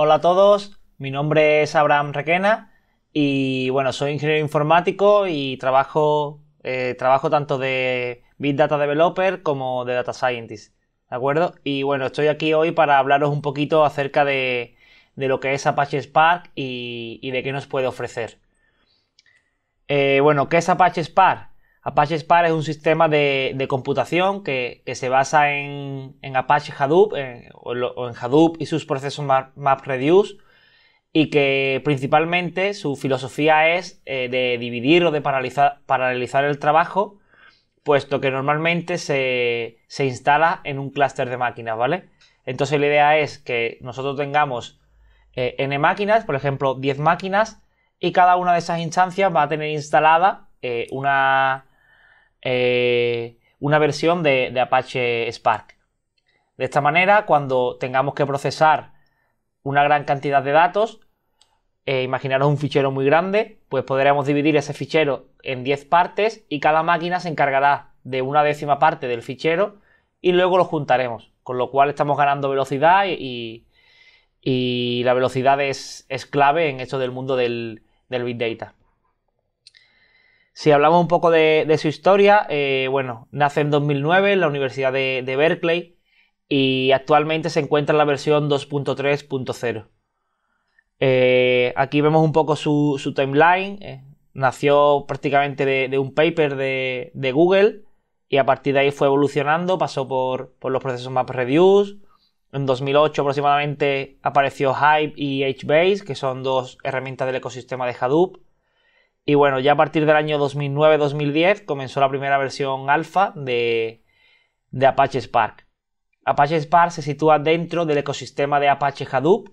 Hola a todos, mi nombre es Abraham Requena y bueno, soy ingeniero informático y trabajo, eh, trabajo tanto de Big Data Developer como de Data Scientist. ¿De acuerdo? Y bueno, estoy aquí hoy para hablaros un poquito acerca de, de lo que es Apache Spark y, de qué nos puede ofrecer. Eh, bueno, ¿qué es Apache Spark? Apache Spark es un sistema de, computación que, se basa en, Apache Hadoop o, en Hadoop y sus procesos MapReduce y que principalmente su filosofía es eh, de dividir o de paralizar, el trabajo, puesto que normalmente se, instala en un clúster de máquinas, ¿vale? Entonces la idea es que nosotros tengamos eh, n máquinas, por ejemplo 10 máquinas, y cada una de esas instancias va a tener instalada eh, una, eh, una versión de, Apache Spark. De esta manera, cuando tengamos que procesar una gran cantidad de datos, eh, imaginaros un fichero muy grande, pues podremos dividir ese fichero en 10 partes y cada máquina se encargará de una décima parte del fichero y luego lo juntaremos, con lo cual estamos ganando velocidad y, la velocidad es, clave en esto del mundo del Big Data. Si hablamos un poco de, su historia, eh, bueno, nace en 2009 en la Universidad de, Berkeley y actualmente se encuentra en la versión 2.3.0. Eh, aquí vemos un poco su, timeline. Eh, nació prácticamente de, un paper de, Google y a partir de ahí fue evolucionando, pasó por, por los procesos MapReduce. En 2008 aproximadamente apareció Hype y HBase, que son dos herramientas del ecosistema de Hadoop. Y bueno, ya a partir del año 2009-2010 comenzó la primera versión alfa de, Apache Spark. Apache Spark se sitúa dentro del ecosistema de Apache Hadoop,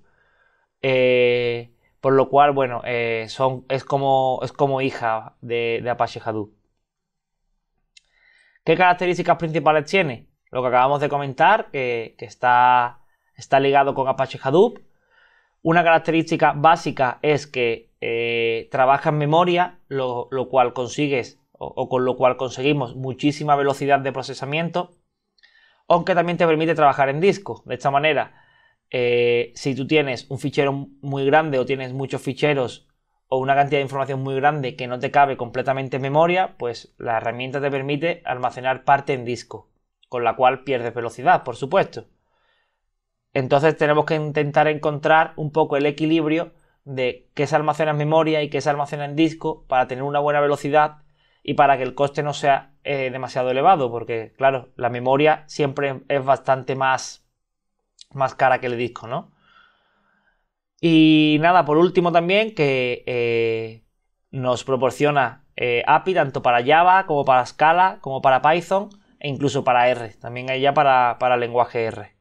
eh, por lo cual, bueno, eh, es, como, es como hija de, Apache Hadoop. ¿Qué características principales tiene? Lo que acabamos de comentar, que, está, está ligado con Apache Hadoop. Una característica básica es que eh, trabaja en memoria, lo, cual consigues o, con lo cual conseguimos muchísima velocidad de procesamiento, aunque también te permite trabajar en disco. De esta manera, eh, si tú tienes un fichero muy grande o tienes muchos ficheros o una cantidad de información muy grande que no te cabe completamente en memoria, pues la herramienta te permite almacenar parte en disco, con la cual pierdes velocidad, por supuesto. Entonces tenemos que intentar encontrar un poco el equilibrio de qué se almacena en memoria y qué se almacena en disco para tener una buena velocidad y para que el coste no sea eh, demasiado elevado, porque claro, la memoria siempre es bastante más, más cara que el disco, ¿no? Y nada, por último también que eh, nos proporciona eh, API tanto para Java como para Scala, como para Python e incluso para R, también hay ya para, para lenguaje R.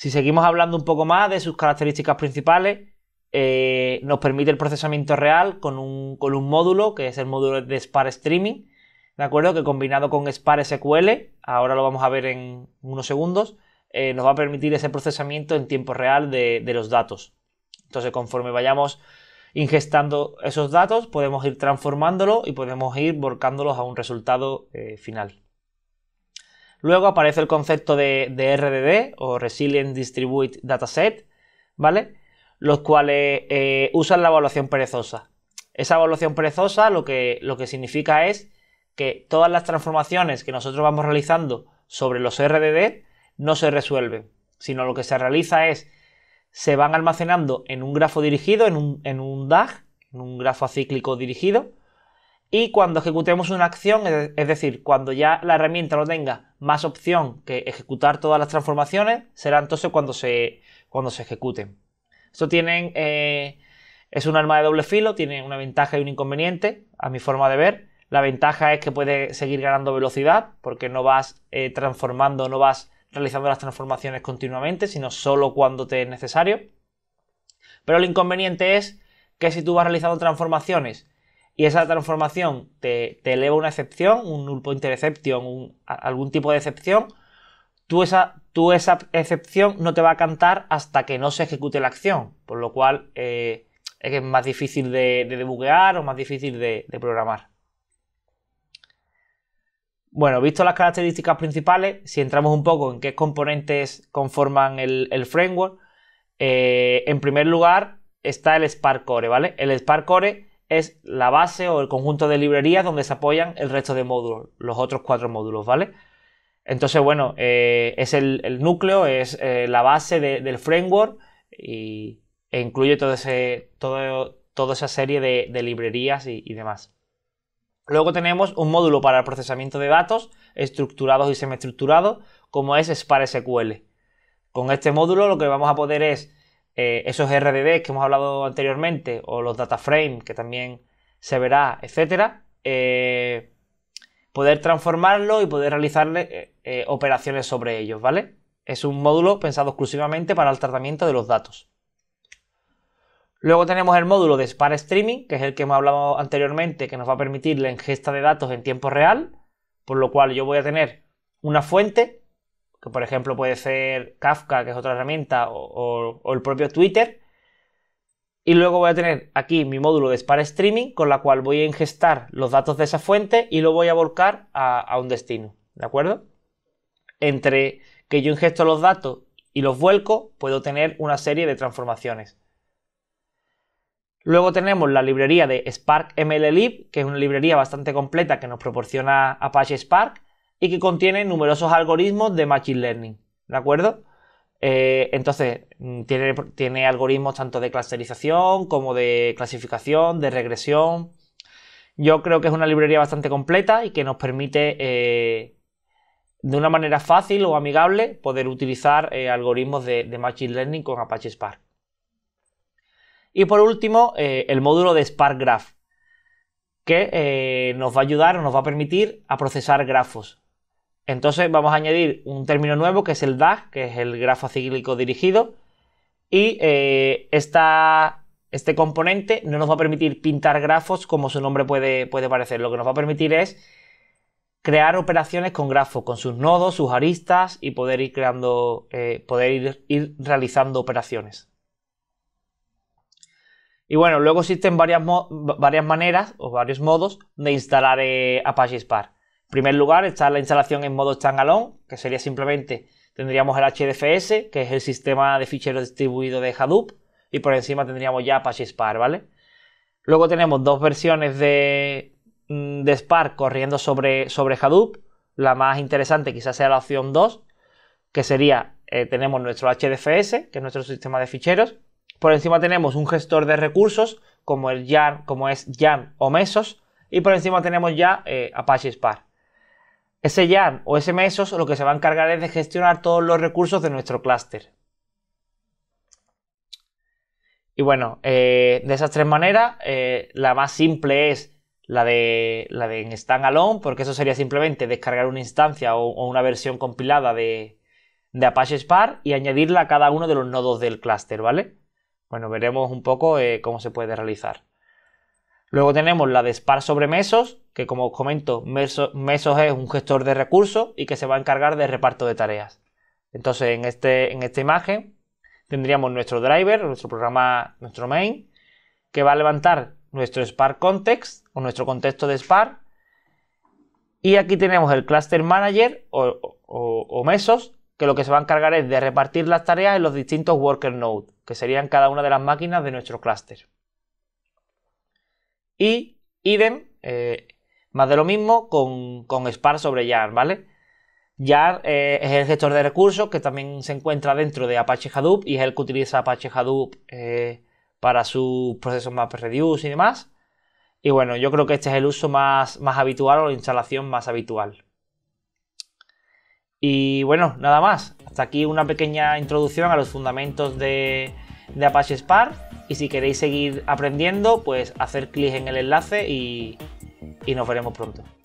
Si seguimos hablando un poco más de sus características principales, eh, nos permite el procesamiento real con un, módulo, que es el módulo de Spar Streaming, ¿de acuerdo? Que combinado con Spar SQL, ahora lo vamos a ver en unos segundos, eh, nos va a permitir ese procesamiento en tiempo real de, los datos. Entonces, conforme vayamos ingestando esos datos, podemos ir transformándolos y podemos ir volcándolos a un resultado eh, final. Luego aparece el concepto de, RDD o Resilient Distributed Dataset, ¿vale? Los cuales eh, usan la evaluación perezosa. Esa evaluación perezosa lo que, lo que significa es que todas las transformaciones que nosotros vamos realizando sobre los RDD no se resuelven, sino lo que se realiza es se van almacenando en un grafo dirigido, en un, en un DAG, en un grafo acíclico dirigido, y cuando ejecutemos una acción, es decir, cuando ya la herramienta no tenga más opción que ejecutar todas las transformaciones, será entonces cuando se, cuando se ejecuten. Esto eh, es un arma de doble filo, tiene una ventaja y un inconveniente, a mi forma de ver. La ventaja es que puede seguir ganando velocidad, porque no vas eh, transformando, no vas realizando las transformaciones continuamente, sino solo cuando te es necesario. Pero el inconveniente es que si tú vas realizando transformaciones y esa transformación te, eleva una excepción, un null pointer exception, algún tipo de excepción, tú esa, tú esa excepción no te va a cantar hasta que no se ejecute la acción, por lo cual eh, es más difícil de, de, debuguear o más difícil de, programar. Bueno, visto las características principales, si entramos un poco en qué componentes conforman el, framework, eh, en primer lugar está el Spark Core, ¿vale? El Spark Core es la base o el conjunto de librerías donde se apoyan el resto de módulos, los otros cuatro módulos, ¿vale? Entonces, bueno, eh, es el, núcleo, es eh, la base del framework y, e incluye toda esa serie de, librerías y, demás. Luego tenemos un módulo para el procesamiento de datos estructurados y semiestructurados, como es SQL. Con este módulo lo que vamos a poder es eh, esos RDD que hemos hablado anteriormente o los data frame que también se verá, etcétera, eh, poder transformarlo y poder realizarle eh, operaciones sobre ellos, ¿vale? Es un módulo pensado exclusivamente para el tratamiento de los datos. Luego tenemos el módulo de Spark Streaming, que es el que hemos hablado anteriormente, que nos va a permitir la ingesta de datos en tiempo real, por lo cual yo voy a tener una fuente que por ejemplo puede ser Kafka, que es otra herramienta, o, el propio Twitter. Y luego voy a tener aquí mi módulo de Spark Streaming, con la cual voy a ingestar los datos de esa fuente y lo voy a volcar a, a un destino. ¿De acuerdo? Entre que yo ingesto los datos y los vuelco, puedo tener una serie de transformaciones. Luego tenemos la librería de Spark MLlib, que es una librería bastante completa que nos proporciona Apache Spark y que contiene numerosos algoritmos de Machine Learning. ¿De acuerdo? Eh, entonces, mm, tiene, algoritmos tanto de clusterización como de clasificación, de regresión. Yo creo que es una librería bastante completa y que nos permite eh, de una manera fácil o amigable poder utilizar eh, algoritmos de, de, Machine Learning con Apache Spark. Y por último, el módulo de Spark Graph, que nos va a ayudar o nos va a permitir a procesar grafos. Entonces vamos a añadir un término nuevo que es el DAG, que es el grafo cíclico dirigido. Y eh, este componente no nos va a permitir pintar grafos como su nombre puede, puede parecer. Lo que nos va a permitir es crear operaciones con grafos, con sus nodos, sus aristas y poder ir creando, eh, poder ir, realizando operaciones. Y bueno, luego existen varias, varias, maneras o varios modos de instalar eh, Apache Spark. En primer lugar está la instalación en modo standalone, que sería simplemente tendríamos el HDFS, que es el sistema de ficheros distribuido de Hadoop, y por encima tendríamos ya Apache Spark, ¿vale? Luego tenemos dos versiones de, mm, de Spark corriendo sobre, sobre Hadoop. La más interesante quizás sea la opción 2, que sería, eh, tenemos nuestro HDFS, que es nuestro sistema de ficheros. Por encima tenemos un gestor de recursos, como, el YARN, como es YARN o Mesos. Y por encima tenemos ya eh, Apache Spark. Ese o ese mesos lo que se va a encargar es de gestionar todos los recursos de nuestro clúster. Y bueno, eh, de esas tres maneras, eh, la más simple es la de, la de standalone, porque eso sería simplemente descargar una instancia o, una versión compilada de, Apache Spark y añadirla a cada uno de los nodos del clúster, ¿vale? Bueno, veremos un poco eh, cómo se puede realizar. Luego tenemos la de Spark sobre Mesos, que como os comento, Mesos, es un gestor de recursos y que se va a encargar de reparto de tareas. Entonces, en, este, en esta imagen tendríamos nuestro driver, nuestro programa, nuestro main, que va a levantar nuestro Spark Context o nuestro contexto de Spark. Y aquí tenemos el Cluster Manager o, o Mesos, que lo que se va a encargar es de repartir las tareas en los distintos Worker Nodes, que serían cada una de las máquinas de nuestro cluster. Y idem, eh, más de lo mismo con, con Spark sobre Yarn ¿vale? Yarn eh, es el gestor de recursos que también se encuentra dentro de Apache Hadoop y es el que utiliza Apache Hadoop eh, para sus procesos MapReduce y demás. Y bueno, yo creo que este es el uso más, habitual o la instalación más habitual. Y bueno, nada más. Hasta aquí una pequeña introducción a los fundamentos de, de Apache Spark. Y si queréis seguir aprendiendo, pues hacer clic en el enlace y, nos veremos pronto.